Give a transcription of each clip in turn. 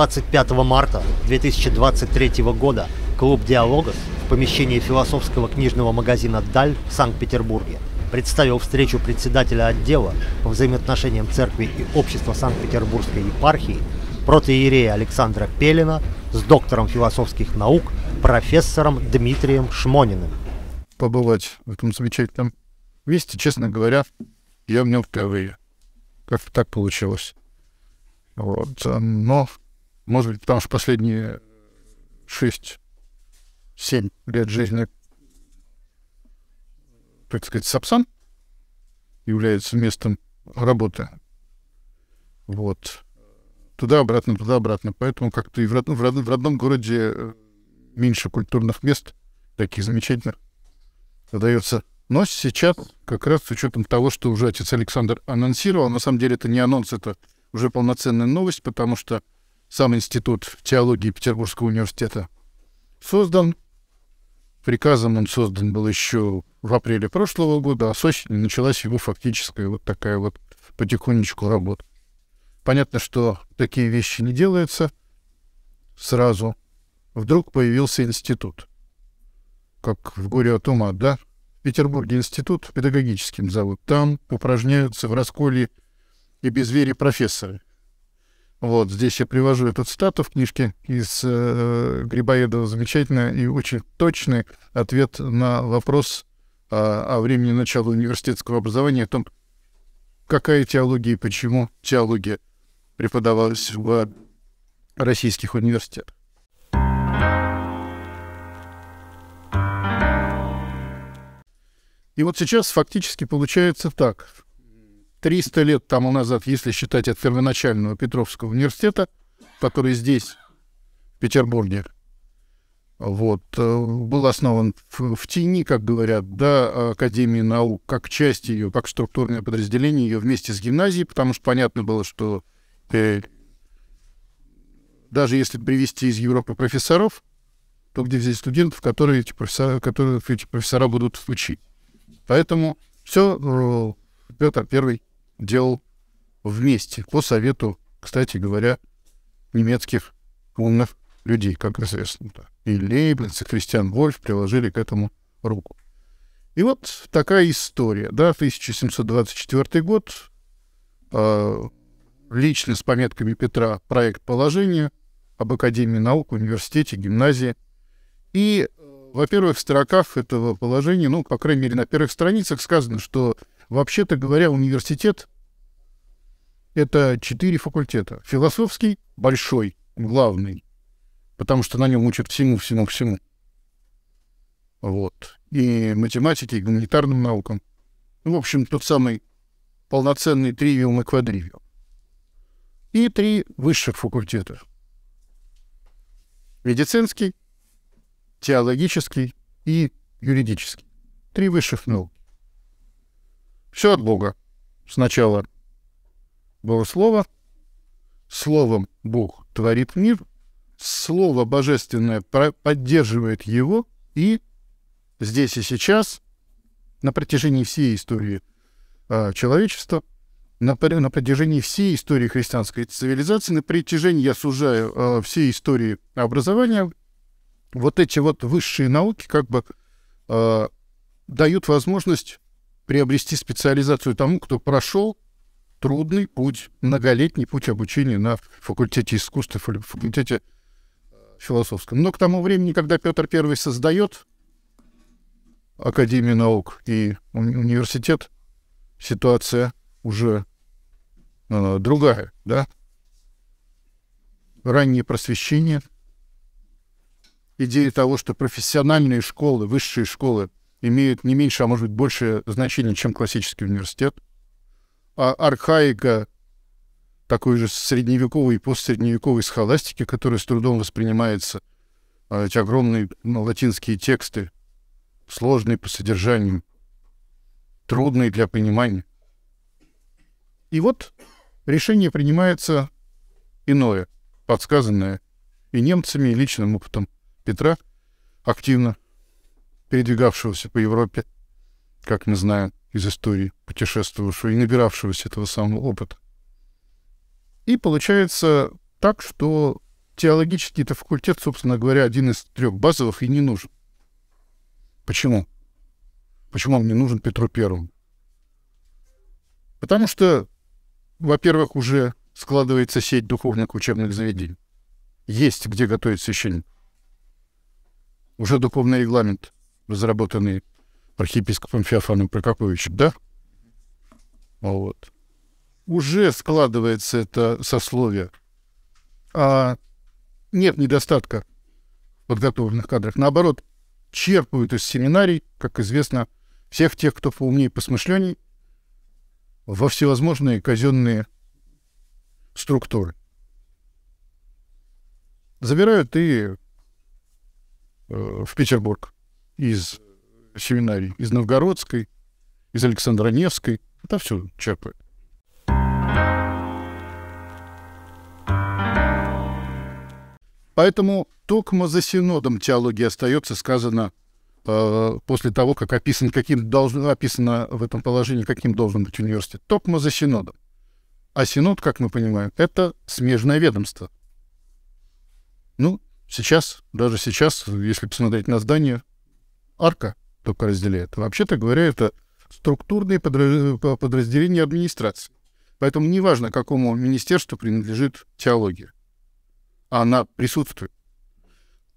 25 марта 2023 года клуб «Диалогос» в помещении философского книжного магазина «Даль» в Санкт-Петербурге представил встречу председателя отдела по взаимоотношениям церкви и общества Санкт-Петербургской епархии протоиерея Александра Пелина с доктором философских наук профессором Дмитрием Шмониным. Побывать в этом замечательном месте, честно говоря, я в нем впервые. Как так получилось. Вот. Э, но может быть, потому что последние 6-7 лет жизни, так сказать, Сапсан является местом работы. Вот. Туда-обратно, туда-обратно. Поэтому как-то и в родном, в, родном, в родном городе э, меньше культурных мест, таких замечательных, дается. Но сейчас, как раз с учетом того, что уже отец Александр анонсировал, на самом деле это не анонс, это уже полноценная новость, потому что сам Институт теологии Петербургского университета, создан. Приказом он создан был еще в апреле прошлого года, а с осени началась его фактическая вот такая вот потихонечку работа. Понятно, что такие вещи не делаются сразу. Вдруг появился институт. Как в горе от ума, да? В Петербурге институт педагогическим зовут. Там упражняются в расколе и без безверии профессоры. Вот, здесь я привожу этот цитату в книжке из э, Грибоедова. Замечательный и очень точный ответ на вопрос э, о времени начала университетского образования, о том, какая теология и почему теология преподавалась в российских университетах. И вот сейчас фактически получается так. 300 лет тому назад, если считать от первоначального Петровского университета, который здесь, в Петербурге, вот, э, был основан в, в тени, как говорят, до Академии наук, как часть ее, как структурное подразделение ее вместе с гимназией, потому что понятно было, что э, даже если привести из Европы профессоров, то где взять студентов, которые эти профессора, которые эти профессора будут учить. Поэтому все э, Петр Первый делал вместе по совету, кстати говоря, немецких умных людей, как известно. И Лейбниц, и Кристиан Вольф приложили к этому руку. И вот такая история. Да, 1724 год. Э, лично с пометками Петра проект положения об Академии наук, университете, гимназии. И во первых в строках этого положения, ну, по крайней мере, на первых страницах сказано, что, вообще-то говоря, университет это четыре факультета. Философский — большой, главный, потому что на нем учат всему, всему, всему. Вот. И математике, и гуманитарным наукам. Ну, в общем, тот самый полноценный тривиум и квадривиум. И три высших факультета. Медицинский, теологический и юридический. Три высших наук. Все от Бога. Сначала было Слово. Словом Бог творит мир. Слово Божественное поддерживает его. И здесь и сейчас, на протяжении всей истории э, человечества, на, на протяжении всей истории христианской цивилизации, на протяжении, я сужаю, э, всей истории образования, вот эти вот высшие науки как бы э, дают возможность приобрести специализацию тому, кто прошел трудный путь, многолетний путь обучения на факультете искусств или факультете э, философском. Но к тому времени, когда Петр I создает Академию наук и уни университет, ситуация уже э, другая, да? Раннее просвещение, идея того, что профессиональные школы, высшие школы имеют не меньше, а может быть больше значения, чем классический университет – а, архаика такой же средневековой и постсредневековой схоластики, которая с трудом воспринимается, а, эти огромные ну, латинские тексты, сложные по содержанию, трудные для понимания. И вот решение принимается иное, подсказанное и немцами, и личным опытом Петра, активно передвигавшегося по Европе, как мы знаем из истории путешествовавшего и набиравшегося этого самого опыта. И получается так, что теологический это факультет, собственно говоря, один из трех базовых и не нужен. Почему? Почему он не нужен Петру Первому? Потому что, во-первых, уже складывается сеть духовных учебных заведений. Есть где готовить священник. Уже духовный регламент, разработанный архиепископом Феофаном Прокоповичем, да? Вот. Уже складывается это сословие. А нет недостатка в подготовленных кадрах. Наоборот, черпают из семинарий, как известно, всех тех, кто поумнее, посмышленней, во всевозможные казенные структуры. Забирают и э, в Петербург из семинарий, из Новгородской, из это все черпает. Поэтому токмо за синодом теологии остается сказано э, после того, как описан, каким должно, описано в этом положении, каким должен быть университет. Токмо за синодом. А синод, как мы понимаем, это смежное ведомство. Ну, сейчас, даже сейчас, если посмотреть на здание, арка только разделяет. Вообще-то говоря, это структурные подразделения администрации. Поэтому неважно, какому министерству принадлежит теология. Она присутствует.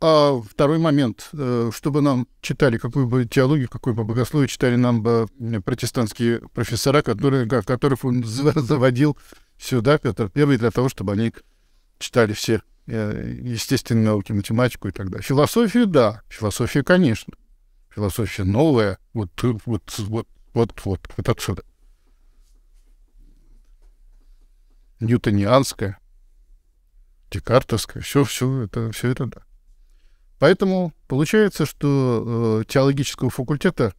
А второй момент, э, чтобы нам читали, какую бы теологию, какую бы богословие читали нам бы э, протестантские профессора, которые, которых он заводил сюда, Петр Первый, для того, чтобы они читали все э, естественные науки, математику и так далее. Философию, да, философию, конечно философия новая, вот, вот, вот, вот, вот, вот отсюда. Ньютонианская, декартовская, все, все это, все это да. Поэтому получается, что э, теологического факультета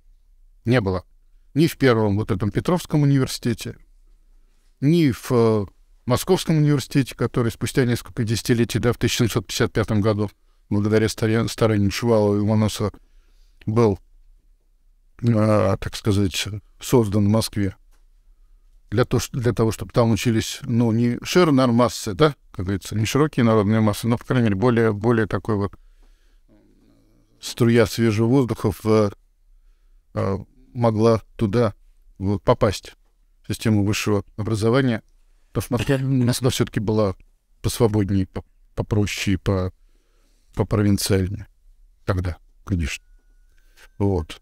не было ни в первом вот этом Петровском университете, ни в э, Московском университете, который спустя несколько десятилетий, да, в 1755 году, благодаря старе, старанию Шувалова и Ломоносова, был, а, так сказать, создан в Москве для, то, для того, чтобы там учились, ну, не широкие массы, да, как говорится, не широкие народные массы, но, по крайней мере, более, более такой вот струя свежего воздуха в, а, могла туда вот, попасть, в систему высшего образования, то что Москва, Москва все-таки была посвободнее, попроще, по, попровинциальнее тогда, конечно. Вот.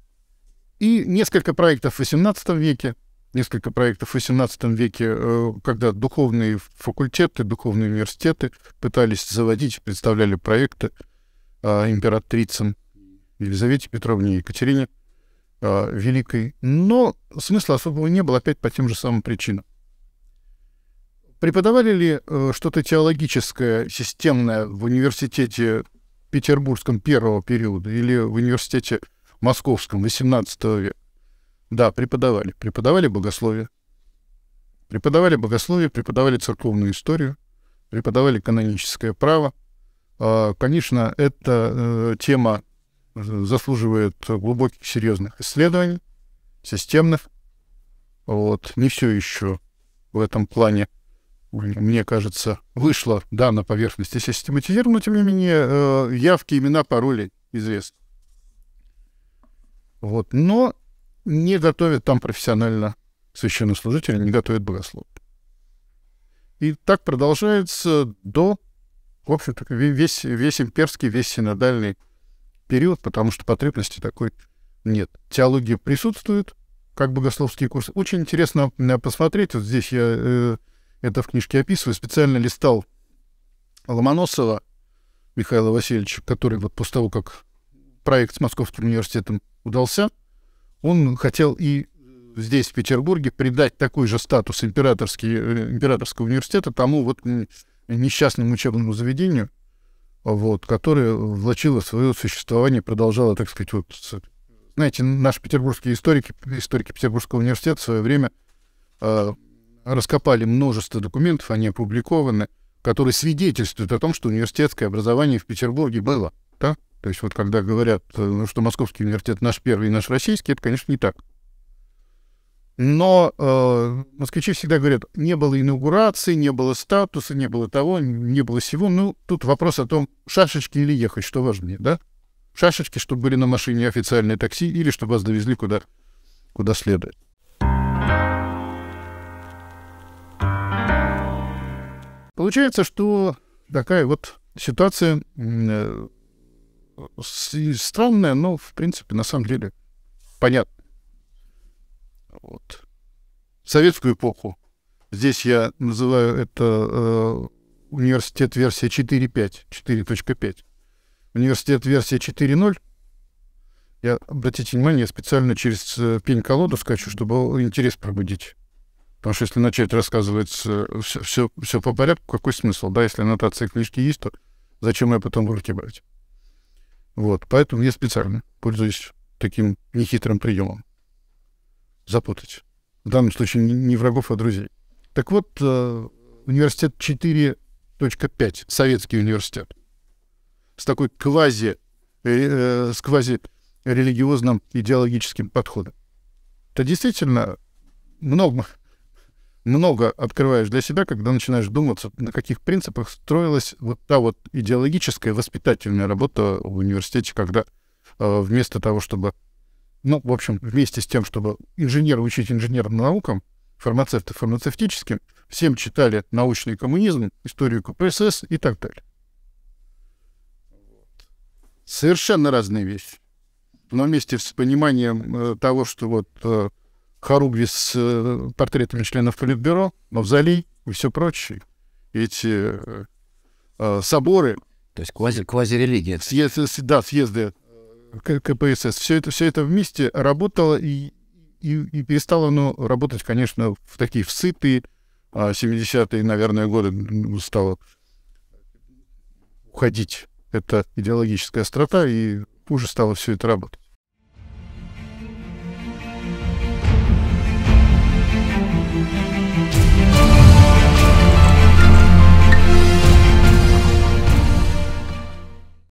И несколько проектов в XVIII веке, несколько проектов в XVIII веке, э, когда духовные факультеты, духовные университеты пытались заводить, представляли проекты а, императрицам Елизавете Петровне и Екатерине а, Великой. Но смысла особого не было опять по тем же самым причинам. Преподавали ли э, что-то теологическое, системное в университете Петербургском первого периода или в университете московском 18 века. Да, преподавали. Преподавали богословие. Преподавали богословие, преподавали церковную историю, преподавали каноническое право. А, конечно, эта э, тема э, заслуживает глубоких, серьезных исследований, системных. Вот. Не все еще в этом плане, мне кажется, вышло, да, на поверхности систематизировано, но, тем не менее, э, явки, имена, пароли известны. Вот. Но не готовят там профессионально священнослужители, не готовят богослов. И так продолжается до, в общем-то, весь, весь имперский, весь синодальный период, потому что потребности такой нет. Теология присутствует, как богословские курсы. Очень интересно э, посмотреть, вот здесь я э, это в книжке описываю, специально листал Ломоносова Михаила Васильевича, который вот после того, как проект с Московским университетом удался. Он хотел и э, здесь, в Петербурге, придать такой же статус императорский, э, императорского университета тому вот несчастному учебному заведению, вот, которое влачило свое существование, продолжало, так сказать, вот, знаете, наши петербургские историки, историки Петербургского университета в свое время э, раскопали множество документов, они опубликованы, которые свидетельствуют о том, что университетское образование в Петербурге было. Да? То есть вот когда говорят, э, ну, что Московский университет наш первый и наш российский, это, конечно, не так. Но э, москвичи всегда говорят, не было инаугурации, не было статуса, не было того, не было всего. Ну, тут вопрос о том, шашечки или ехать, что важнее, да? Шашечки, чтобы были на машине официальное такси, или чтобы вас довезли куда, куда следует. Получается, что такая вот ситуация э, Странное, но, в принципе, на самом деле, понятно. Вот. Советскую эпоху. Здесь я называю это э, университет версия 4.5, 4.5. Университет версия 4.0. Я, обратите внимание, специально через э, пень-колоду скачу, чтобы интерес пробудить. Потому что если начать рассказывать все, э, все, все по порядку, какой смысл? Да, если аннотация книжки есть, то зачем я потом в руки брать? Вот, поэтому я специально пользуюсь таким нехитрым приемом. Запутать. В данном случае не врагов, а друзей. Так вот, э, университет 4.5, советский университет, с такой квази, э, э с квази религиозным идеологическим подходом. Это действительно много много открываешь для себя, когда начинаешь думать, на каких принципах строилась вот та вот идеологическая воспитательная работа в университете, когда э, вместо того, чтобы, ну, в общем, вместе с тем, чтобы инженер учить инженерным наукам, фармацевты фармацевтическим, всем читали научный коммунизм, историю КПСС и так далее. Совершенно разные вещи. Но вместе с пониманием э, того, что вот э, хоругви с э, портретами членов Политбюро, мавзолей и все прочее. Эти э, э, соборы. То есть квази, квазирелигия. Съезд, да, съезды КПСС. Все это, все это вместе работало и, и, и перестало оно ну, работать, конечно, в такие всытые 70-е, а наверное, годы ну, стало уходить. Это идеологическая острота, и хуже стало все это работать.